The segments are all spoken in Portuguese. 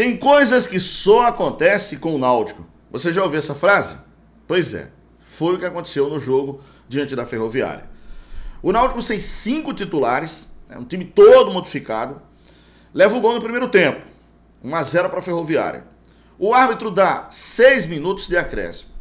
Tem coisas que só acontece com o Náutico. Você já ouviu essa frase? Pois é, foi o que aconteceu no jogo diante da Ferroviária. O Náutico sem cinco titulares, é um time todo modificado, leva o gol no primeiro tempo, 1 a 0 para a Ferroviária. O árbitro dá seis minutos de acréscimo.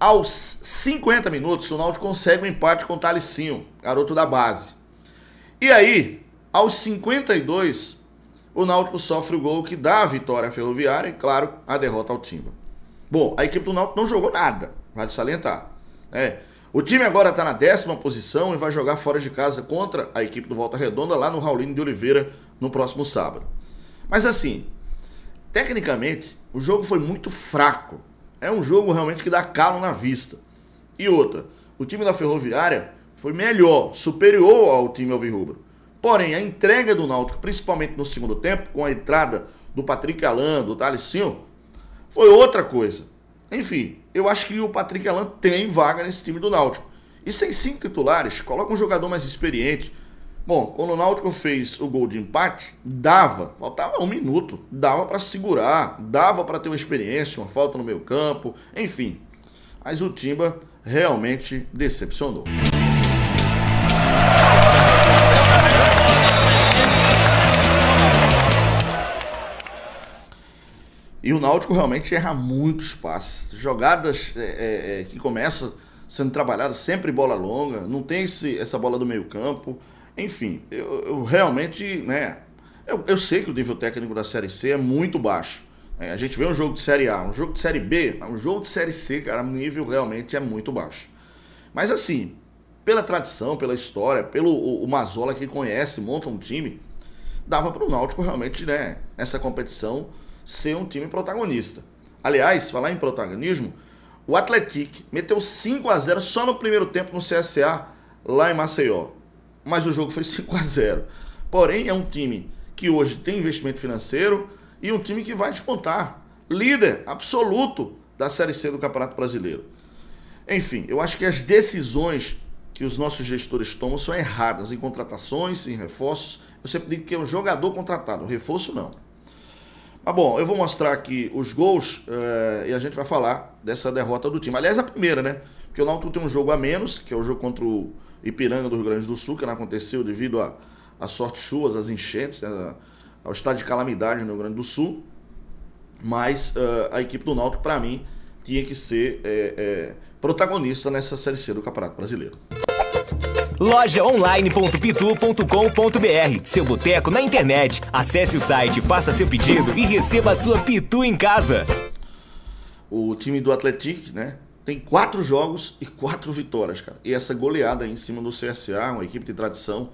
Aos 50 minutos, o Náutico consegue um empate com o Talicinho, garoto da base. E aí, aos 52, o Náutico sofre o gol que dá a vitória à Ferroviária e, claro, a derrota ao Timba. Bom, a equipe do Náutico não jogou nada, vale salientar. É. O time agora está na décima posição e vai jogar fora de casa contra a equipe do Volta Redonda lá no Raulino de Oliveira no próximo sábado. Mas assim, tecnicamente, o jogo foi muito fraco. É um jogo realmente que dá calo na vista. E outra, o time da Ferroviária foi melhor, superior ao time Alvirrubro. Porém, a entrega do Náutico, principalmente no segundo tempo, com a entrada do Patrick Alain, do Talicinho, foi outra coisa. Enfim, eu acho que o Patrick Alain tem vaga nesse time do Náutico. E sem cinco titulares, coloca um jogador mais experiente. Bom, quando o Náutico fez o gol de empate, dava, faltava um minuto, dava para segurar, dava para ter uma experiência, uma falta no meio campo, enfim. Mas o Timba realmente decepcionou. E o Náutico realmente erra muitos passes. Jogadas é, é, é que começam sendo trabalhadas sempre bola longa, não tem esse, essa bola do meio-campo. Enfim, eu, eu, realmente, né? Eu, eu sei que o nível técnico da Série C é muito baixo. É, a gente vê um jogo de Série A, um jogo de Série B, um jogo de Série C, cara, o nível realmente é muito baixo. Mas assim, pela tradição, pela história, pelo o, o Mazola que conhece, monta um time, dava para o Náutico realmente, né, essa competição, ser um time protagonista. Aliás, falar em protagonismo, o Atlético meteu 5 a 0 só no primeiro tempo no CSA lá em Maceió. Mas o jogo foi 5 a 0. Porém, é um time que hoje tem investimento financeiro e um time que vai despontar. Líder absoluto da Série C do Campeonato Brasileiro. Enfim, eu acho que as decisões que os nossos gestores tomam são erradas em contratações, em reforços. Eu sempre digo que é um jogador contratado, um reforço não. Mas bom, eu vou mostrar aqui os gols é, e a gente vai falar dessa derrota do time. Aliás, a primeira, né? Porque o Náutico tem um jogo a menos, que é o jogo contra o Ipiranga do Rio Grande do Sul, que não aconteceu devido a, a sorte chuvas, às enchentes, né? ao estado de calamidade no Rio Grande do Sul. Mas uh, a equipe do Náutico, para mim, tinha que ser é, é, protagonista nessa Série C do Campeonato Brasileiro lojaonline.pitu.com.br. Seu boteco na internet. Acesse o site, faça seu pedido e receba a sua Pitu em casa. O time do Atlético, né? Tem quatro jogos e quatro vitórias, cara. E essa goleada em cima do CSA, uma equipe de tradição,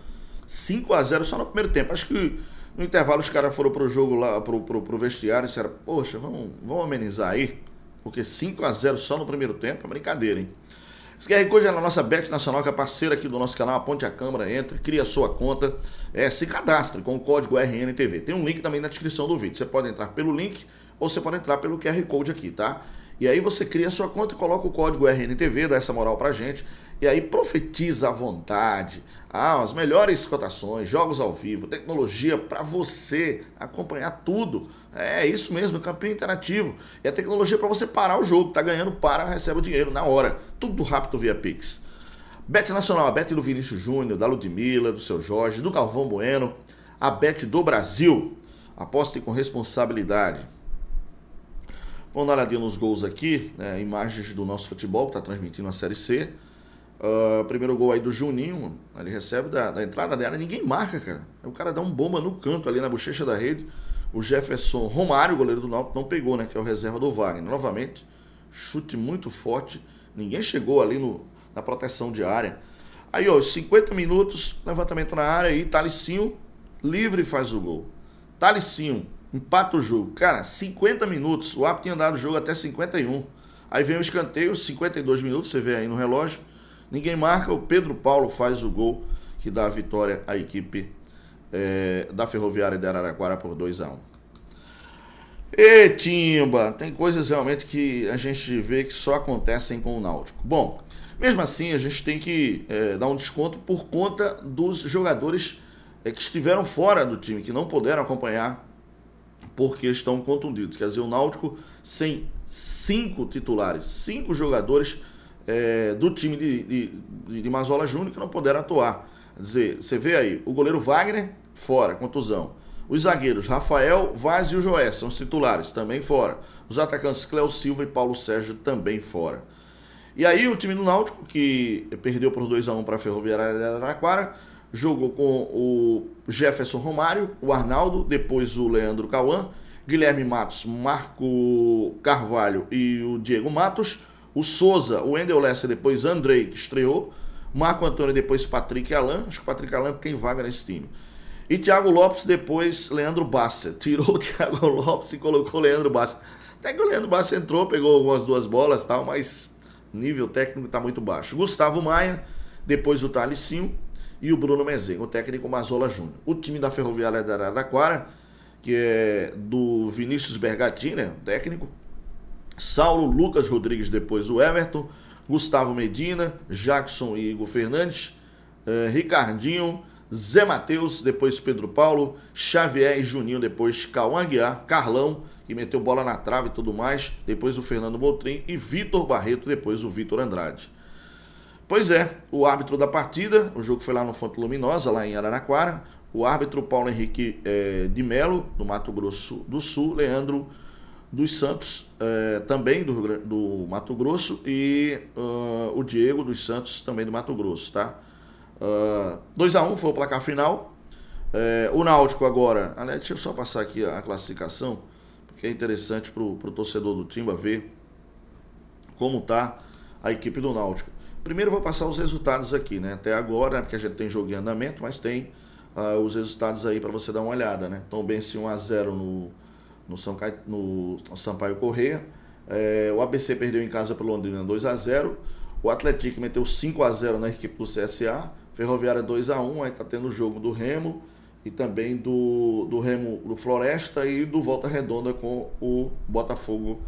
5 a 0 só no primeiro tempo. Acho que no intervalo os caras foram pro jogo lá, pro, pro, pro vestiário e disseram, poxa, vamos, vamos amenizar aí. Porque 5 a 0 só no primeiro tempo é brincadeira, hein? Esse QR Code é na nossa Bet Nacional, que é parceira aqui do nosso canal. Aponte a câmera, entre, cria sua conta, é, se cadastre com o código RNTV. Tem um link também na descrição do vídeo. Você pode entrar pelo link ou você pode entrar pelo QR Code aqui, tá? E aí você cria a sua conta e coloca o código RNTV, dá essa moral pra gente. E aí profetiza à vontade. Ah, as melhores cotações, jogos ao vivo, tecnologia para você acompanhar tudo. É isso mesmo, campeão interativo. E a tecnologia é para você parar o jogo. Tá ganhando, para, recebe o dinheiro na hora. Tudo rápido via Pix. Bet Nacional, a Bet do Vinícius Júnior, da Ludmilla, do seu Jorge, do Galvão Bueno, a Bet do Brasil. aposte com responsabilidade. Vamos dar uma olhadinha nos gols aqui, né? imagens do nosso futebol, que está transmitindo a Série C. Uh, primeiro gol aí do Juninho, ele recebe da, da entrada da área, ninguém marca, cara. O cara dá um bomba no canto ali na bochecha da rede. O Jefferson Romário, goleiro do Náutico, não pegou, né? Que é o reserva do Wagner. Novamente, chute muito forte. Ninguém chegou ali no, na proteção de área. Aí, ó, 50 minutos, levantamento na área e Talicinho livre faz o gol. Talicinho empata o jogo. Cara, 50 minutos, o árbitro tinha dado o jogo até 51. Aí vem o escanteio, 52 minutos, você vê aí no relógio. Ninguém marca, o Pedro Paulo faz o gol que dá a vitória à equipe é, da Ferroviária de Araraquara por 2 a 1 um. E Timba, tem coisas realmente que a gente vê que só acontecem com o Náutico. Bom, mesmo assim a gente tem que é, dar um desconto por conta dos jogadores é, que estiveram fora do time, que não puderam acompanhar porque estão contundidos. Quer dizer, o Náutico sem cinco titulares, cinco jogadores é, do time de, de, de Mazola Júnior que não puderam atuar. Quer dizer, você vê aí, o goleiro Wagner, fora, contusão. Os zagueiros Rafael, Vaz e o Joé são os titulares, também fora. Os atacantes Cléo Silva e Paulo Sérgio também fora. E aí o time do Náutico, que perdeu por 2 a 1 para a Ferroviária de Araraquara, jogou com o Jefferson Romário, o Arnaldo, depois o Leandro Cauã, Guilherme Matos, Marco Carvalho e o Diego Matos, o Souza, o Wendel Lessa, depois Andrei, que estreou, Marco Antônio, depois Patrick Alain, acho que o Patrick Alain tem vaga nesse time. E Thiago Lopes, depois Leandro Bassa. Tirou o Thiago Lopes e colocou o Leandro Bassa. Até que o Leandro Bassa entrou, pegou algumas duas bolas tal, mas nível técnico está muito baixo. Gustavo Maia, depois o Thales e o Bruno Mezenga, o técnico Mazola Júnior. O time da Ferroviária da Araraquara, que é do Vinícius Bergatini, né, o técnico, Saulo Lucas Rodrigues, depois o Everton, Gustavo Medina, Jackson e Igor Fernandes, eh, Ricardinho, Zé Matheus, depois Pedro Paulo, Xavier e Juninho, depois Cauã Guiar, Carlão, que meteu bola na trave e tudo mais, depois o Fernando Botrim e Vitor Barreto, depois o Vitor Andrade. Pois é, o árbitro da partida, o jogo foi lá no Fonte Luminosa, lá em Araraquara, o árbitro Paulo Henrique é, de Melo, do Mato Grosso do Sul, Leandro dos Santos, é, também do, do, Mato Grosso, e uh, o Diego dos Santos, também do Mato Grosso, tá? Uh, ah, 2x1 foi o placar final. É, o Náutico agora, aliás, deixa eu só passar aqui a classificação, porque é interessante para o torcedor do Timba ver como tá a equipe do Náutico. Primeiro vou passar os resultados aqui, né? Até agora, né? porque a gente tem jogo em andamento, mas tem uh, os resultados aí para você dar uma olhada, né? Tom Benci 1x0 no, no, São Ca... no Sampaio Correia. É, o ABC perdeu em casa pelo Londrina 2x0. O Atlético meteu 5x0 na equipe do CSA. Ferroviária 2x1, aí tá tendo o jogo do Remo e também do, do Remo do Floresta e do Volta Redonda com o Botafogo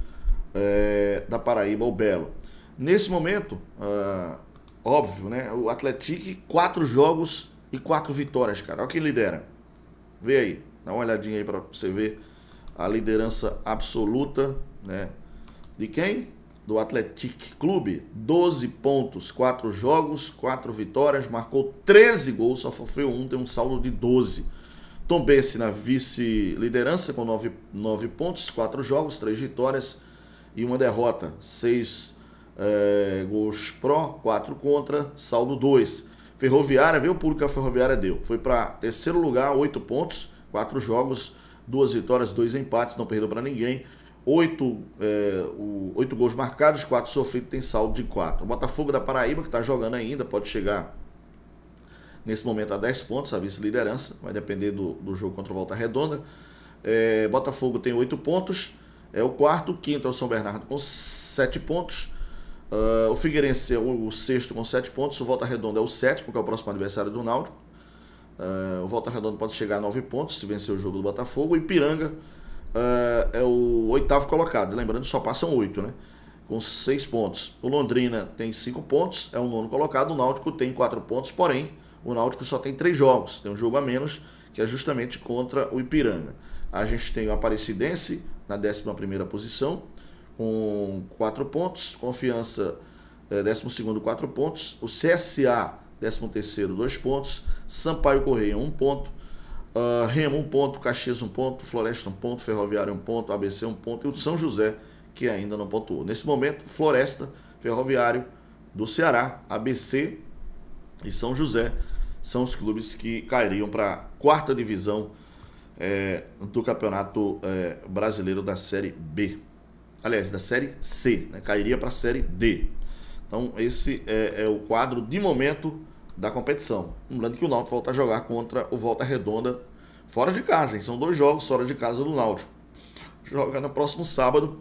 é, da Paraíba, o Belo. Nesse momento, uh, óbvio, né? O Atlético, quatro jogos e quatro vitórias, cara. Olha quem lidera. Vê aí, dá uma olhadinha aí para você ver a liderança absoluta, né? De quem? Do Atlético Clube. 12 pontos, quatro jogos, quatro vitórias, marcou 13 gols, só sofreu um, tem um saldo de 12. Tom Bense na vice-liderança com 9, pontos, 4 jogos, 3 vitórias e uma derrota. 6 é, gols pró, 4 contra, saldo 2. Ferroviária, vê o público que a Ferroviária deu. Foi para terceiro lugar, 8 pontos, 4 jogos, 2 vitórias, 2 empates, não perdeu para ninguém. 8, é, o, 8 gols marcados, 4 sofridos, tem saldo de 4. O Botafogo da Paraíba, que está jogando ainda, pode chegar nesse momento a 10 pontos, a vice-liderança, vai depender do, do jogo contra o Volta Redonda. É, Botafogo tem 8 pontos, é o quarto, o quinto é o São Bernardo com 7 pontos. Uh, o Figueirense é o, o sexto com 7 pontos. O Volta Redonda é o sétimo, que é o próximo adversário do Náutico. Uh, o Volta Redonda pode chegar a 9 pontos se vencer o jogo do Botafogo. O Ipiranga uh, é o oitavo colocado. Lembrando, só passam 8, né? Com 6 pontos. O Londrina tem 5 pontos, é o nono colocado. O Náutico tem 4 pontos, porém, o Náutico só tem 3 jogos. Tem um jogo a menos, que é justamente contra o Ipiranga. A gente tem o Aparecidense na 11 primeira posição, com 4 pontos, Confiança, 12, eh, 4 pontos, o CSA, 13, 2 pontos, Sampaio Correia, 1 um ponto, uh, Remo, 1 um ponto, Caxias, 1 um ponto, Floresta, 1 um ponto, Ferroviário, 1 um ponto, ABC, 1 um ponto e o São José, que ainda não pontuou. Nesse momento, Floresta, Ferroviário do Ceará, ABC e São José são os clubes que cairiam para a quarta divisão é, do Campeonato é, Brasileiro da Série B aliás, da série C, né? cairia para a série D. Então, esse é, é, o quadro de momento da competição. Lembrando que o Náutico volta a jogar contra o Volta Redonda fora de casa. Hein? São dois jogos fora de casa do Náutico. Joga no próximo sábado,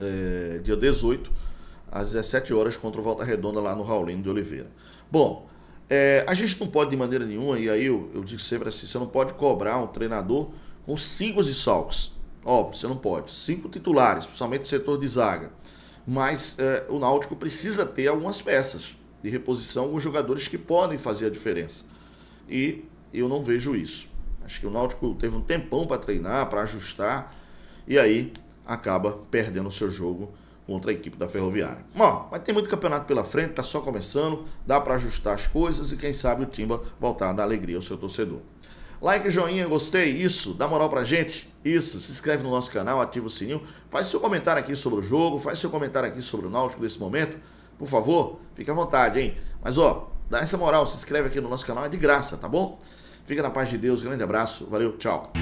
é, dia 18, às 17 horas, contra o Volta Redonda lá no Raulino de Oliveira. Bom, é, a gente não pode de maneira nenhuma, e aí eu, eu digo sempre assim, você não pode cobrar um treinador com siglas e salcos. Óbvio, você não pode. Cinco titulares, principalmente o setor de zaga. Mas é, o Náutico precisa ter algumas peças de reposição, alguns jogadores que podem fazer a diferença. E eu não vejo isso. Acho que o Náutico teve um tempão para treinar, para ajustar, e aí acaba perdendo o seu jogo contra a equipe da Ferroviária. Bom, mas tem muito campeonato pela frente, tá só começando, dá para ajustar as coisas e quem sabe o Timba voltar a dar alegria ao seu torcedor. Like, joinha, gostei, isso, dá moral pra gente, isso, se inscreve no nosso canal, ativa o sininho, faz seu comentário aqui sobre o jogo, faz seu comentário aqui sobre o Náutico nesse momento, por favor, fica à vontade, hein? Mas ó, dá essa moral, se inscreve aqui no nosso canal, é de graça, tá bom? Fica na paz de Deus, grande abraço, valeu, tchau.